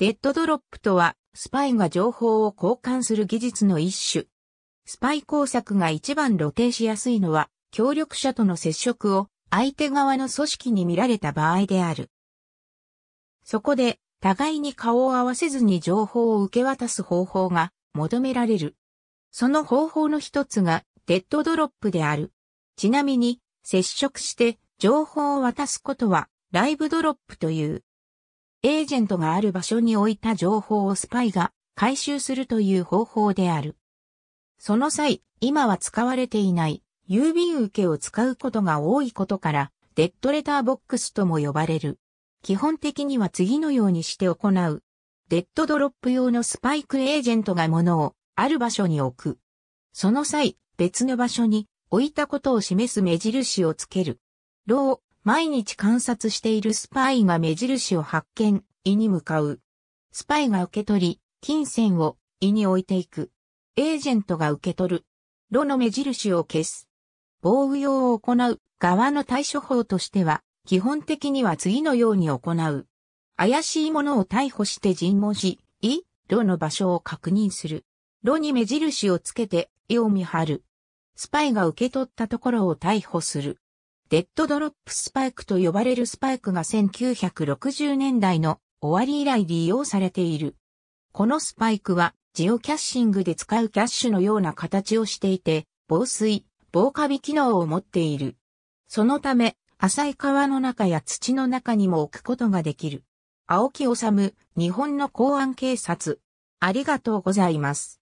デッドドロップとは、スパイが情報を交換する技術の一種。スパイ工作が一番露呈しやすいのは、協力者との接触を相手側の組織に見られた場合である。そこで、互いに顔を合わせずに情報を受け渡す方法が求められる。その方法の一つが、デッドドロップである。ちなみに、接触して情報を渡すことは、ライブドロップという。エージェントがある場所に置いた情報をスパイが回収するという方法である。その際、今は使われていない郵便受けを使うことが多いことから、デッドレターボックスとも呼ばれる。基本的には次のようにして行う。デッドドロップ用のスパイクエージェントが物をある場所に置く。その際、別の場所に置いたことを示す目印をつける。ロー、毎日観察しているスパイが目印を発見、胃に向かう。スパイが受け取り、金銭を胃に置いていく。エージェントが受け取る。炉の目印を消す。防御用を行う側の対処法としては、基本的には次のように行う。怪しいものを逮捕して尋問し、胃、炉の場所を確認する。炉に目印をつけて、胃を見張る。スパイが受け取ったところを逮捕する。デッドドロップスパイクと呼ばれるスパイクが1960年代の終わり以来利用されている。このスパイクはジオキャッシングで使うキャッシュのような形をしていて、防水、防カビ機能を持っている。そのため、浅い川の中や土の中にも置くことができる。青木治、日本の公安警察。ありがとうございます。